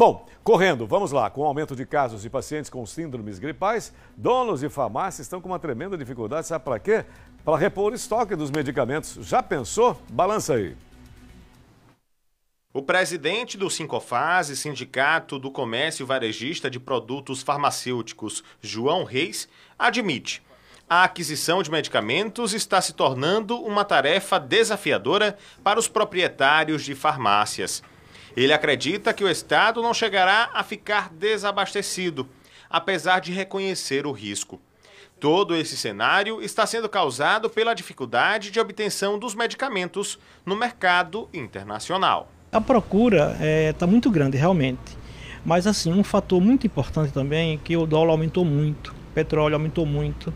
Bom, correndo, vamos lá. Com o aumento de casos de pacientes com síndromes gripais, donos de farmácias estão com uma tremenda dificuldade, sabe para quê? Para repor o estoque dos medicamentos. Já pensou? Balança aí. O presidente do Sincofase, Sindicato do Comércio Varejista de Produtos Farmacêuticos, João Reis, admite: a aquisição de medicamentos está se tornando uma tarefa desafiadora para os proprietários de farmácias. Ele acredita que o Estado não chegará a ficar desabastecido, apesar de reconhecer o risco. Todo esse cenário está sendo causado pela dificuldade de obtenção dos medicamentos no mercado internacional. A procura está é, tá muito grande, realmente. Mas, assim, um fator muito importante também é que o dólar aumentou muito, o petróleo aumentou muito.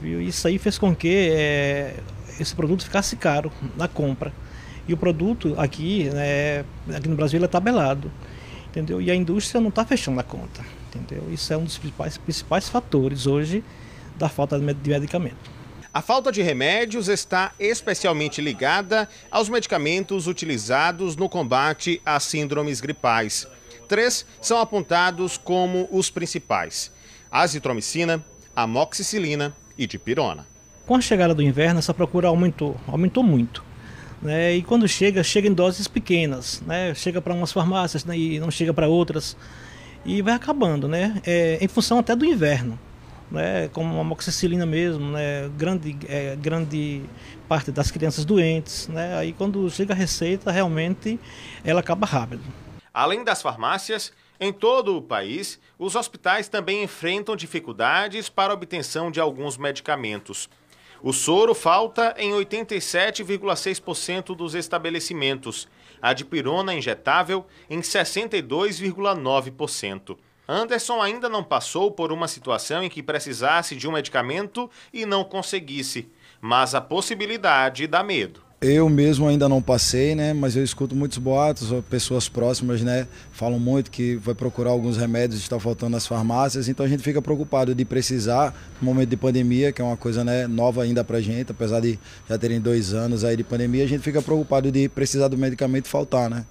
Viu? Isso aí fez com que é, esse produto ficasse caro na compra. E o produto aqui, né, aqui no Brasil, ele é tabelado. Entendeu? E a indústria não está fechando a conta. Entendeu? Isso é um dos principais, principais fatores hoje da falta de medicamento. A falta de remédios está especialmente ligada aos medicamentos utilizados no combate às síndromes gripais. Três são apontados como os principais: azitromicina, amoxicilina e dipirona. Com a chegada do inverno, essa procura aumentou, aumentou muito. Né? E quando chega, chega em doses pequenas, né? Chega para umas farmácias né? e não chega para outras e vai acabando, né? É, em função até do inverno, né? Como a amoxicilina mesmo, né? Grande, é, grande parte das crianças doentes, né? Aí quando chega a receita, realmente ela acaba rápido. Além das farmácias, em todo o país, os hospitais também enfrentam dificuldades para a obtenção de alguns medicamentos. O soro falta em 87,6% dos estabelecimentos, a dipirona injetável em 62,9%. Anderson ainda não passou por uma situação em que precisasse de um medicamento e não conseguisse, mas a possibilidade dá medo. Eu mesmo ainda não passei, né? Mas eu escuto muitos boatos, pessoas próximas, né? Falam muito que vai procurar alguns remédios que está faltando nas farmácias. Então a gente fica preocupado de precisar no momento de pandemia, que é uma coisa né, nova ainda para gente, apesar de já terem dois anos aí de pandemia, a gente fica preocupado de precisar do medicamento e faltar, né?